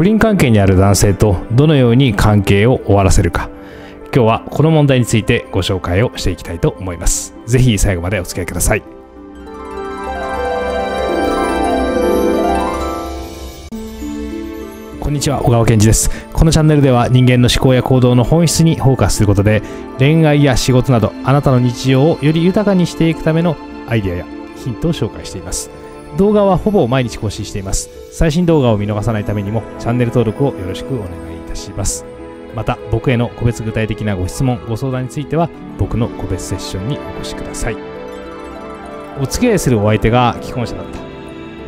不倫関係にある男性とどのように関係を終わらせるか今日はこの問題についてご紹介をしていきたいと思います是非最後までお付き合いくださいこんにちは小川健二ですこのチャンネルでは人間の思考や行動の本質にフォーカスすることで恋愛や仕事などあなたの日常をより豊かにしていくためのアイデアやヒントを紹介しています動画はほぼ毎日更新しています。最新動画を見逃さないためにもチャンネル登録をよろしくお願いいたします。また僕への個別具体的なご質問、ご相談については僕の個別セッションにお越しください。お付き合いするお相手が既婚者だった。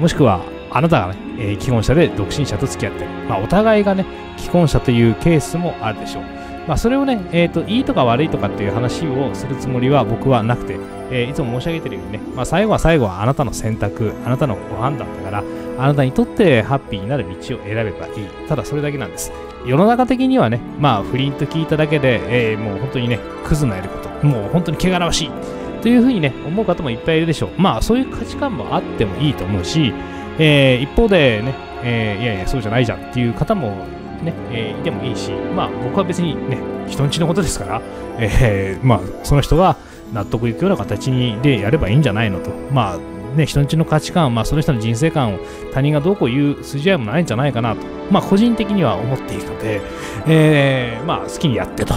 もしくはあなたがね、えー、既婚者で独身者と付き合ってる。まあ、お互いがね、既婚者というケースもあるでしょう。まあ、それをね、えーと、いいとか悪いとかっていう話をするつもりは僕はなくて、えー、いつも申し上げてるようにね、まあ、最後は最後はあなたの選択、あなたのご判断だから、あなたにとってハッピーになる道を選べばいい。ただそれだけなんです。世の中的にはね、まあ、不倫と聞いただけで、えー、もう本当にね、クズなやること、もう本当に汚らわしい。というふうにね、思う方もいっぱいいるでしょう。まあ、そういう価値観もあってもいいと思うし、えー、一方でね、えー、いやいや、そうじゃないじゃんっていう方もね、えー、いてもいいし、まあ僕は別にね、人んちのことですから、えー、まあその人が納得いくような形でやればいいんじゃないのと。まあね、人んちの価値観、まあその人の人生観を他人がどうこう言う筋合いもないんじゃないかなと、まあ個人的には思っているので、えー、まあ好きにやってと。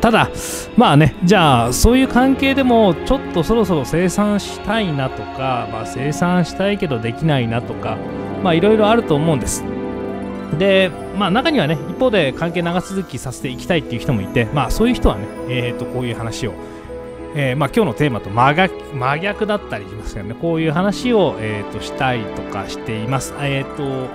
ただ、まあね、じゃあ、そういう関係でも、ちょっとそろそろ生産したいなとか、まあ、生産したいけどできないなとか、まあ、いろいろあると思うんです。で、まあ、中にはね一方で関係長続きさせていきたいっていう人もいて、まあ、そういう人はね、えー、とこういう話を、えー、まあ、今日のテーマと真逆真逆だったりしますけどねこういう話を、えー、としたいとかしています。えーと、と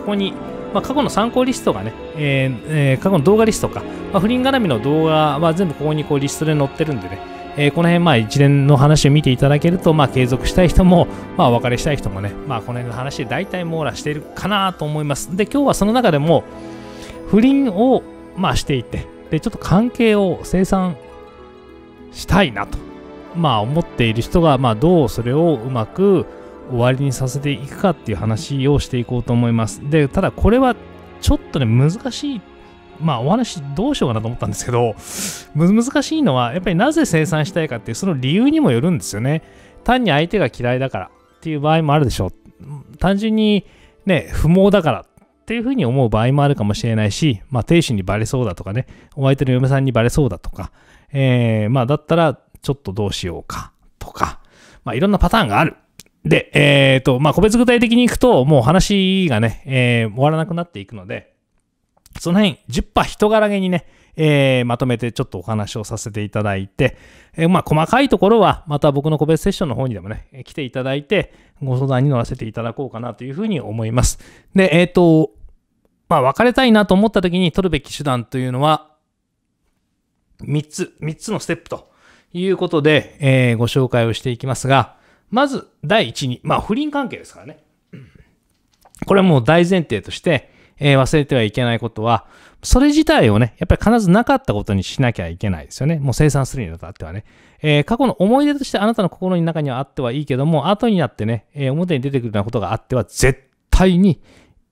ここにまあ、過去の参考リストがね、えーえー、過去の動画リストか、まあ、不倫絡みの動画は全部ここにこうリストで載ってるんでね、えこの辺、まあ、一連の話を見ていただけると、まあ、継続したい人も、まあ、お別れしたい人もね、まあ、この辺の話で大体網羅しているかなと思います。で、今日はその中でも、不倫を、まあ、していて、で、ちょっと関係を清算したいなと、まあ、思っている人が、まあ、どうそれをうまく終わりにさせていくかっていう話をしていこうと思います。で、ただこれはちょっとね、難しいまあお話どうしようかなと思ったんですけど、難しいのは、やっぱりなぜ生産したいかっていう、その理由にもよるんですよね。単に相手が嫌いだからっていう場合もあるでしょう。単純にね、不毛だからっていうふうに思う場合もあるかもしれないし、まあ、亭主にバレそうだとかね、お相手の嫁さんにバレそうだとか、えー、まあ、だったら、ちょっとどうしようかとか、まあ、いろんなパターンがある。で、えっ、ー、と、まあ、個別具体的にいくと、もう話がね、えー、終わらなくなっていくので、その辺、10波人柄げにね、えー、まとめてちょっとお話をさせていただいて、えー、まあ、細かいところは、また僕の個別セッションの方にでもね、来ていただいて、ご相談に乗らせていただこうかなというふうに思います。で、えっ、ー、と、まあ、別れたいなと思った時に取るべき手段というのは、3つ、3つのステップということで、えー、ご紹介をしていきますが、まず、第1に、まあ、不倫関係ですからね。これはもう大前提として、えー、忘れてはいけないことは、それ自体をね、やっぱり必ずなかったことにしなきゃいけないですよね。もう生産するにあってはね。えー、過去の思い出としてあなたの心の中にはあってはいいけども、後になってね、えー、表に出てくるようなことがあっては絶対に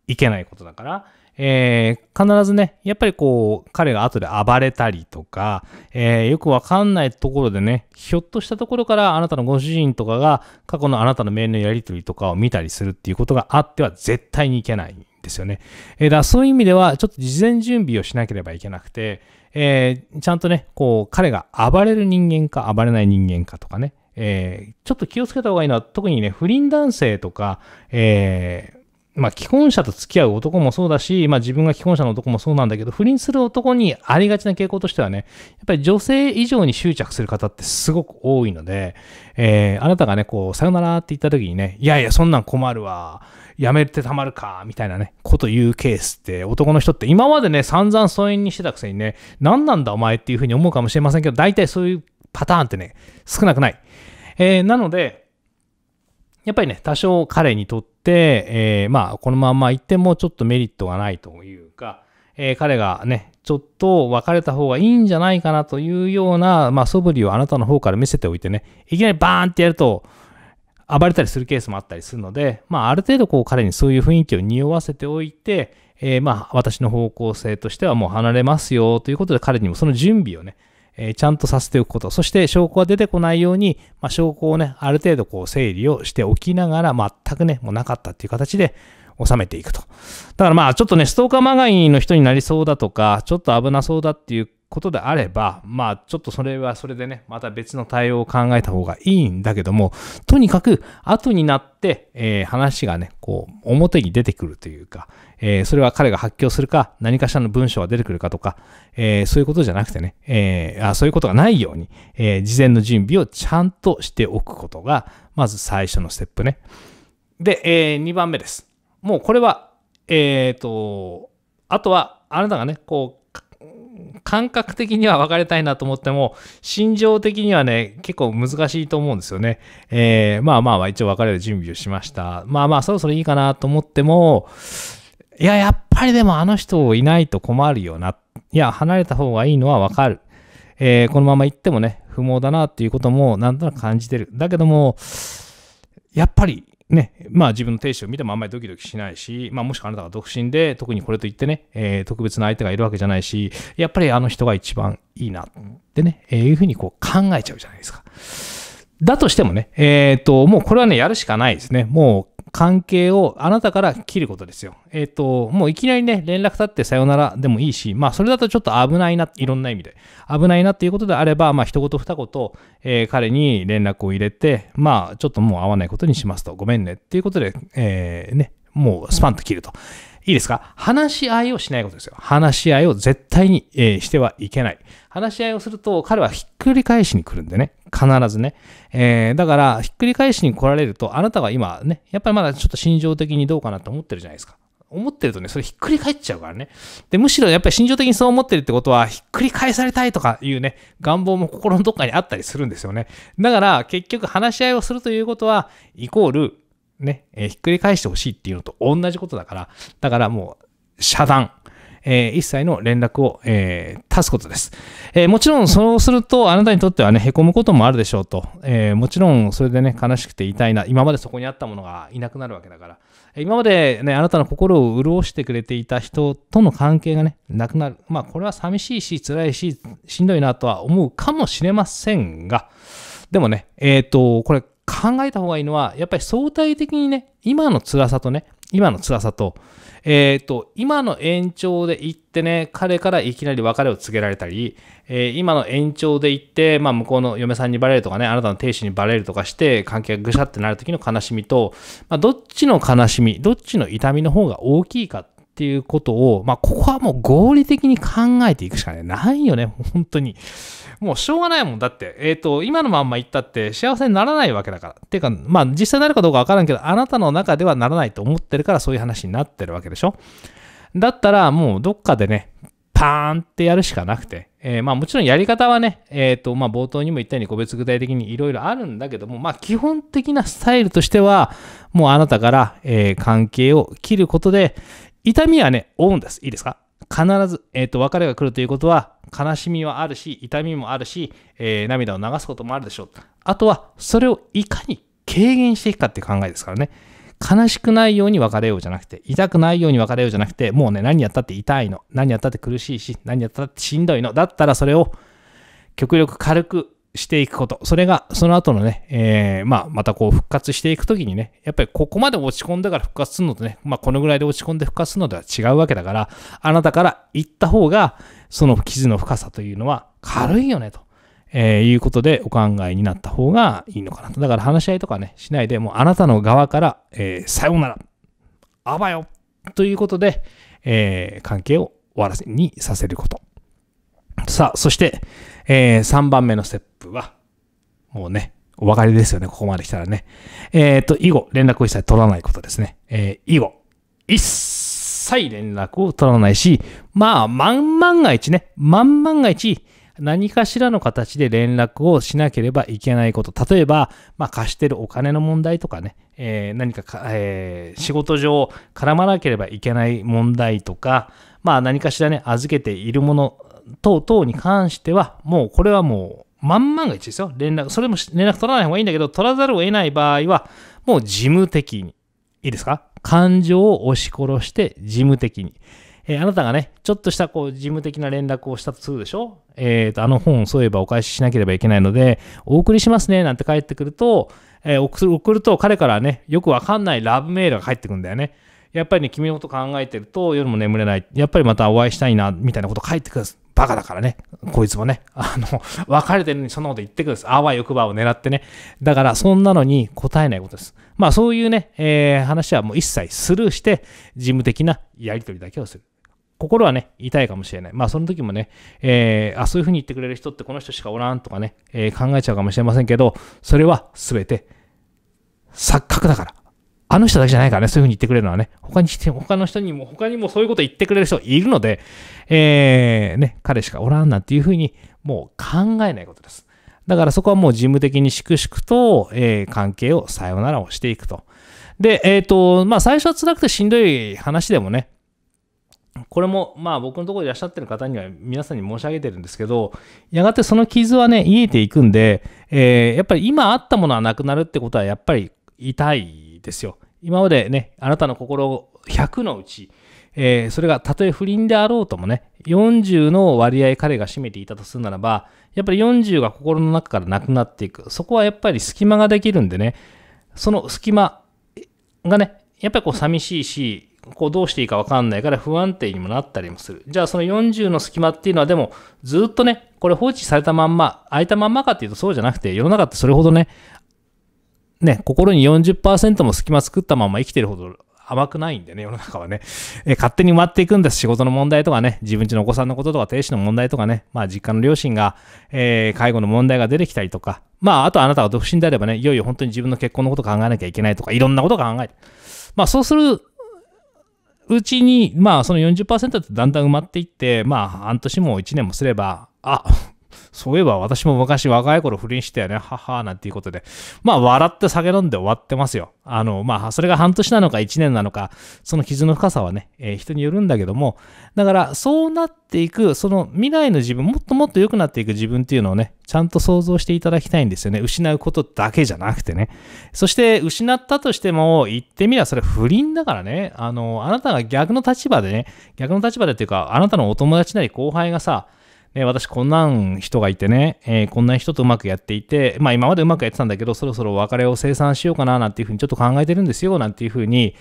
いけないことだから、えー、必ずね、やっぱりこう、彼が後で暴れたりとか、えー、よくわかんないところでね、ひょっとしたところからあなたのご主人とかが過去のあなたのメールのやり取りとかを見たりするっていうことがあっては絶対にいけないですよね。えー、だそういう意味では、ちょっと事前準備をしなければいけなくて、えー、ちゃんとね、こう、彼が暴れる人間か暴れない人間かとかね、えー、ちょっと気をつけた方がいいのは、特にね、不倫男性とか、えー、まあ、既婚者と付き合う男もそうだし、まあ、自分が既婚者の男もそうなんだけど、不倫する男にありがちな傾向としてはね、やっぱり女性以上に執着する方ってすごく多いので、えー、あなたがね、こう、さよならって言った時にね、いやいや、そんなん困るわ。やめてたまるか、みたいなね、こと言うケースって男の人って今までね、散々疎遠にしてたくせにね、何なんだお前っていうふうに思うかもしれませんけど、大体そういうパターンってね、少なくない。えー、なので、やっぱりね、多少彼にとって、えー、まあ、このまま行ってもちょっとメリットがないというか、えー、彼がね、ちょっと別れた方がいいんじゃないかなというような、まあ、素振りをあなたの方から見せておいてね、いきなりバーンってやると、暴れたりするケースもあったりするので、まあ、ある程度こう彼にそういう雰囲気を匂わせておいて、えー、まあ私の方向性としてはもう離れますよということで彼にもその準備をね、えー、ちゃんとさせておくこと、そして証拠が出てこないように、まあ、証拠をね、ある程度こう整理をしておきながら、全くね、もうなかったっていう形で、収めていくと。だからまあちょっとね、ストーカーまがいの人になりそうだとか、ちょっと危なそうだっていうことであれば、まあちょっとそれはそれでね、また別の対応を考えた方がいいんだけども、とにかく後になって、えー、話がね、こう表に出てくるというか、えー、それは彼が発狂するか、何かしらの文章が出てくるかとか、えー、そういうことじゃなくてね、えあ、そういうことがないように、え事前の準備をちゃんとしておくことが、まず最初のステップね。で、え2番目です。もうこれは、えっ、と、あとはあなたがね、こう感覚的には別れたいなと思っても、心情的にはね、結構難しいと思うんですよね。えー、まあまあ、一応別れる準備をしました。まあまあ、そろそろいいかなと思っても、いや、やっぱりでもあの人いないと困るよな。いや、離れた方がいいのはわかる。えー、このまま行ってもね、不毛だなっていうこともなんとなく感じてる。だけども、やっぱりね、まあ自分の亭主を見てもあんまりドキドキしないし、まあもしくはあなたが独身で、特にこれといってね、えー、特別な相手がいるわけじゃないし、やっぱりあの人が一番いいなってね、えー、いうふうにこう考えちゃうじゃないですか。だとしてもね、えっ、ー、と、もうこれはね、やるしかないですね。もう関係をあなたから切ることですよ。えっ、ー、と、もういきなりね、連絡立ってさよならでもいいし、まあ、それだとちょっと危ないな、いろんな意味で。危ないなっていうことであれば、まあ、一言二言、えー、彼に連絡を入れて、まあ、ちょっともう会わないことにしますと、ごめんねっていうことで、えー、ね、もうスパンと切ると。いいですか話し合いをしないことですよ。話し合いを絶対に、えー、してはいけない。話し合いをすると彼はひっくり返しに来るんでね。必ずね。えー、だから、ひっくり返しに来られると、あなたは今ね、やっぱりまだちょっと心情的にどうかなと思ってるじゃないですか。思ってるとね、それひっくり返っちゃうからね。で、むしろやっぱり心情的にそう思ってるってことは、ひっくり返されたいとかいうね、願望も心のどっかにあったりするんですよね。だから、結局話し合いをするということは、イコール、ね、えー、ひっくり返してほしいっていうのと同じことだから、だからもう遮断。えー、一切の連絡を、えー、足すことです、えー、もちろんそうするとあなたにとってはね、凹むこともあるでしょうと、えー、もちろんそれでね、悲しくて痛いな、今までそこにあったものがいなくなるわけだから、今までね、あなたの心を潤してくれていた人との関係がね、なくなる。まあ、これは寂しいし、辛いし、しんどいなとは思うかもしれませんが、でもね、えっ、と、これ、考えた方がいいのは、やっぱり相対的にね、今の辛さとね、今の辛さと、えっ、ー、と、今の延長で行ってね、彼からいきなり別れを告げられたり、えー、今の延長で行って、まあ、向こうの嫁さんにバレるとかね、あなたの亭主にバレるとかして、関係がぐしゃってなる時の悲しみと、まあ、どっちの悲しみ、どっちの痛みの方が大きいかっていうことを、まあ、ここはもう合理的に考えていくしかないよね、本当に。もうしょうがないもん。だって、えっ、ー、と、今のまんま言ったって幸せにならないわけだから。っていうか、まあ実際になるかどうかわからんけど、あなたの中ではならないと思ってるからそういう話になってるわけでしょ。だったらもうどっかでね、パーンってやるしかなくて、えー、まあもちろんやり方はね、えっ、ー、とまあ冒頭にも言ったように個別具体的にいろいろあるんだけども、まあ基本的なスタイルとしては、もうあなたから、えー、関係を切ることで、痛みはね、負うんです。いいですか必ず、えっ、と、別れが来るということは、悲しみはあるし、痛みもあるし、えー、涙を流すこともあるでしょう。あとは、それをいかに軽減していくかって考えですからね。悲しくないように別れようじゃなくて、痛くないように別れようじゃなくて、もうね、何やったって痛いの、何やったって苦しいし、何やったってしんどいの、だったらそれを極力軽くしていくこと。それが、その後のね、えー、まあ、またこう復活していくときにね、やっぱりここまで落ち込んだから復活するのとね、まあ、このぐらいで落ち込んで復活するのでは違うわけだから、あなたから言った方が、その傷の深さというのは軽いよね、と、えー、いうことでお考えになった方がいいのかなと。だから話し合いとかね、しないで、もうあなたの側から、えー、さようなら、あばよ、ということで、えー、関係を終わらせにさせること。さあ、そして、えー、3番目のステップは、もうね、お分かりですよね、ここまで来たらね。えっ、ー、と、以後、連絡を一切取らないことですね。えー、以後、一切連絡を取らないし、まあ、万万が一ね、万万が一、何かしらの形で連絡をしなければいけないこと。例えば、まあ、貸してるお金の問題とかね、えー、何かか、えー、仕事上絡まなければいけない問題とか、まあ、何かしらね、預けているもの、等々に関しては、もうこれはもう、まんまんが一ですよ。連絡、それも連絡取らない方がいいんだけど、取らざるを得ない場合は、もう事務的に。いいですか感情を押し殺して事務的に。えー、あなたがね、ちょっとしたこう事務的な連絡をしたとするでしょえっ、ー、と、あの本そういえばお返ししなければいけないので、お送りしますね、なんて返ってくると、えー、送ると彼からね、よくわかんないラブメールが返ってくるんだよね。やっぱりね、君のこと考えてると夜も眠れない。やっぱりまたお会いしたいな、みたいなこと返ってくるバカだからね、こいつもね、あの、別れてるのにそんなこと言ってくるんです。あわよくばを狙ってね。だから、そんなのに答えないことです。まあ、そういうね、えー、話はもう一切スルーして、事務的なやり取りだけをする。心はね、痛いかもしれない。まあ、その時もね、えー、あ、そういうふうに言ってくれる人ってこの人しかおらんとかね、えー、考えちゃうかもしれませんけど、それは全て錯覚だから。あの人だけじゃないからね、そういう風に言ってくれるのはね、他にして、他の人にも、他にもそういうこと言ってくれる人いるので、えー、ね、彼しかおらんなんていう風に、もう考えないことです。だからそこはもう事務的に粛々と、えー、関係をさよならをしていくと。で、えっ、ー、と、まあ最初は辛くてしんどい話でもね、これもまあ僕のところでいらっしゃってる方には皆さんに申し上げてるんですけど、やがてその傷はね、癒えていくんで、えー、やっぱり今あったものはなくなるってことはやっぱり痛いですよ。今までね、あなたの心を100のうち、えー、それがたとえ不倫であろうともね、40の割合彼が占めていたとするならば、やっぱり40が心の中からなくなっていく。そこはやっぱり隙間ができるんでね、その隙間がね、やっぱりこう寂しいし、こうどうしていいかわかんないから不安定にもなったりもする。じゃあその40の隙間っていうのはでもずっとね、これ放置されたまんま、空いたまんまかっていうとそうじゃなくて、世の中ってそれほどね、ね、心に40%も隙間作ったまま生きてるほど甘くないんでね、世の中はね。え勝手に埋まっていくんです。仕事の問題とかね、自分ちのお子さんのこととか、亭主の問題とかね、まあ実家の両親が、えー、介護の問題が出てきたりとか、まああとあなたが独身であればね、いよいよ本当に自分の結婚のこと考えなきゃいけないとか、いろんなこと考えて。まあそうするうちに、まあその40%ってだんだん埋まっていって、まあ半年も1年もすれば、あ、そういえば私も昔若い頃不倫したよね、ははなんていうことで、まあ笑って酒飲んで終わってますよ。あの、まあそれが半年なのか1年なのか、その傷の深さはね、えー、人によるんだけども、だからそうなっていく、その未来の自分、もっともっと良くなっていく自分っていうのをね、ちゃんと想像していただきたいんですよね。失うことだけじゃなくてね。そして失ったとしても、言ってみればそれ不倫だからね、あの、あなたが逆の立場でね、逆の立場でっていうか、あなたのお友達なり後輩がさ、えー、私こんなん人がいてね、えー、こんな人とうまくやっていて、まあ今までうまくやってたんだけど、そろそろ別れを生産しようかななんていうふうにちょっと考えてるんですよ、なんていうふうに、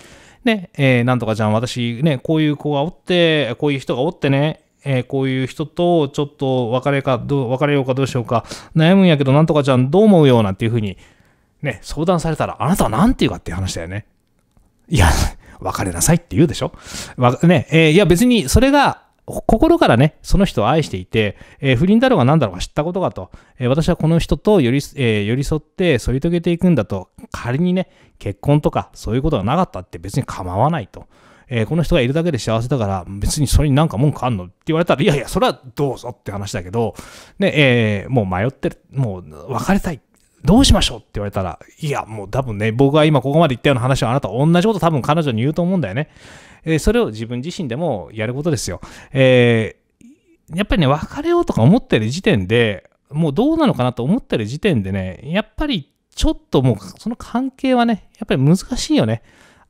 ね、えー、なんとかちゃん、私ね、こういう子がおって、こういう人がおってね、えー、こういう人とちょっと別れかどう、別れようかどうしようか、悩むんやけど、なんとかちゃんどう思うよ、なんていうふうに、ね、相談されたら、あなたは何て言うかっていう話だよね。いや、別れなさいって言うでしょわ、ね、えー、いや別にそれが心からね、その人を愛していて、えー、不倫だろうが何だろうが知ったことがと、えー、私はこの人と寄り,、えー、寄り添って添い遂げていくんだと、仮にね、結婚とかそういうことがなかったって別に構わないと。えー、この人がいるだけで幸せだから、別にそれになんか文句あんのって言われたら、いやいや、それはどうぞって話だけど、ね、えー、もう迷ってる、もう別れたいどうしましょうって言われたら、いや、もう多分ね、僕が今ここまで言ったような話をあなた同じこと多分彼女に言うと思うんだよね。えー、それを自分自身でもやることですよ。えー、やっぱりね、別れようとか思ってる時点で、もうどうなのかなと思ってる時点でね、やっぱりちょっともうその関係はね、やっぱり難しいよね。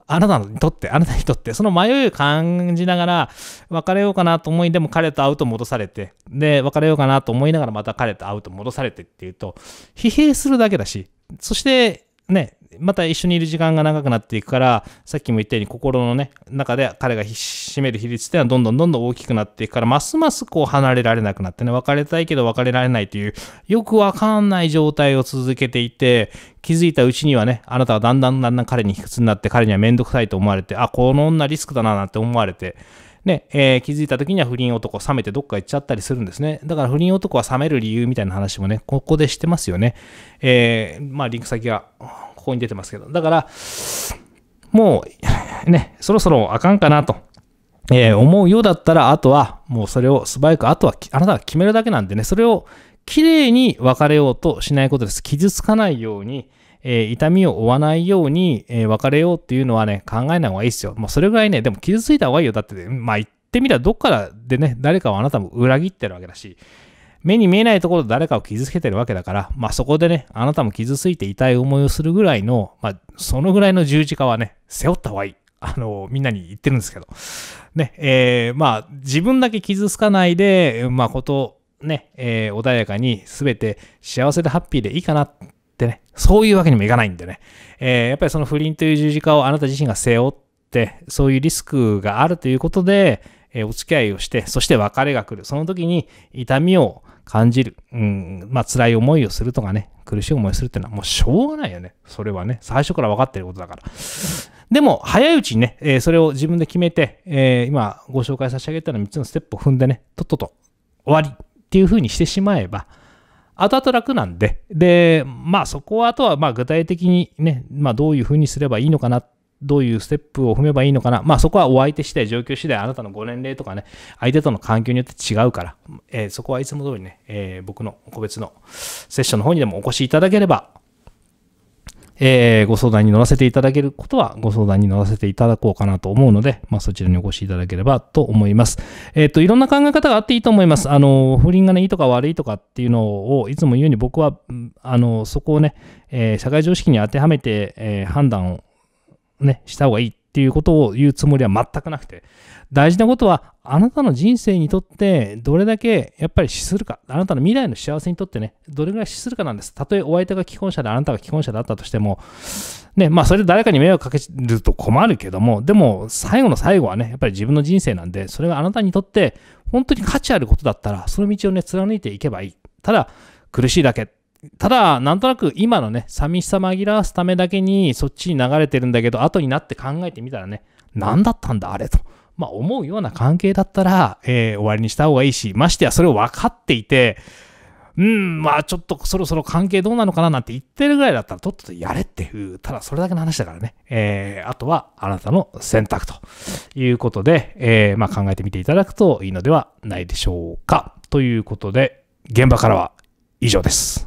あなたにとって、あなたにとって、その迷いを感じながら、別れようかなと思い、でも彼と会うと戻されて、で、別れようかなと思いながらまた彼と会うと戻されてっていうと、疲弊するだけだし、そして、ね、また一緒にいる時間が長くなっていくから、さっきも言ったように心のね、中で彼が占める比率っていうのはどんどんどんどん大きくなっていくから、ますますこう離れられなくなってね、別れたいけど別れられないという、よくわかんない状態を続けていて、気づいたうちにはね、あなたはだんだんだんだん彼に卑屈になって、彼にはめんどくさいと思われて、あ、この女リスクだななんて思われて、ねえー、気づいた時には不倫男冷めてどっか行っちゃったりするんですね。だから不倫男は冷める理由みたいな話もね、ここでしてますよね。えー、まあリンク先がこに出てますけど。だから、もう、ね、そろそろあかんかなと、えー、思うようだったら、あとは、もうそれを素早く、あとはあなたが決めるだけなんでね、それをきれいに別れようとしないことです。傷つかないように、えー、痛みを負わないように、えー、別れようっていうのはね、考えない方がいいですよ。もうそれぐらいね、でも傷ついた方がいいよ。だって、ね、まあ言ってみたらどっからでね、誰かをあなたも裏切ってるわけだし、目に見えないところで誰かを傷つけてるわけだから、まあそこでね、あなたも傷ついて痛い思いをするぐらいの、まあそのぐらいの十字架はね、背負った方がいい。あの、みんなに言ってるんですけど。ね、えー、まあ自分だけ傷つかないで、まあこと、ね、えー、穏やかに全て幸せでハッピーでいいかなってね、そういうわけにもいかないんでね。えー、やっぱりその不倫という十字架をあなた自身が背負って、そういうリスクがあるということで、えー、お付き合いをして、そして別れが来る。その時に痛みを感じる。うん、まあ辛い思いをするとかね、苦しい思いをするっていうのはもうしょうがないよね。それはね、最初から分かってることだから。でも、早いうちにね、えー、それを自分で決めて、えー、今ご紹介差し上げたの3つのステップを踏んでね、とっとと終わりっていう風にしてしまえば、後々楽なんで、で、まあそこはあとはまあ具体的にね、まあどういう風にすればいいのかなっどういうステップを踏めばいいのかな。まあそこはお相手次第、状況次第、あなたのご年齢とかね、相手との環境によって違うから、えー、そこはいつも通りね、えー、僕の個別のセッションの方にでもお越しいただければ、えー、ご相談に乗らせていただけることはご相談に乗らせていただこうかなと思うので、まあ、そちらにお越しいただければと思います。えっ、ー、と、いろんな考え方があっていいと思います。あの、不倫がね、いいとか悪いとかっていうのをいつも言うように僕は、あの、そこをね、えー、社会常識に当てはめて、えー、判断をね、した方がいいっていうことを言うつもりは全くなくて、大事なことは、あなたの人生にとって、どれだけやっぱり資するか、あなたの未来の幸せにとってね、どれぐらい資するかなんです。たとえお相手が既婚者であなたが既婚者だったとしても、ね、まあそれで誰かに迷惑かけると困るけども、でも最後の最後はね、やっぱり自分の人生なんで、それがあなたにとって本当に価値あることだったら、その道をね、貫いていけばいい。ただ、苦しいだけただ、なんとなく今のね、寂しさ紛らわすためだけにそっちに流れてるんだけど、後になって考えてみたらね、何だったんだあれと。まあ思うような関係だったら、えー、終わりにした方がいいし、ましてやそれを分かっていて、うん、まあちょっとそろそろ関係どうなのかななんて言ってるぐらいだったらとっととやれっていう、ただそれだけの話だからね。えー、あとはあなたの選択ということで、えー、まあ考えてみていただくといいのではないでしょうか。ということで、現場からは以上です。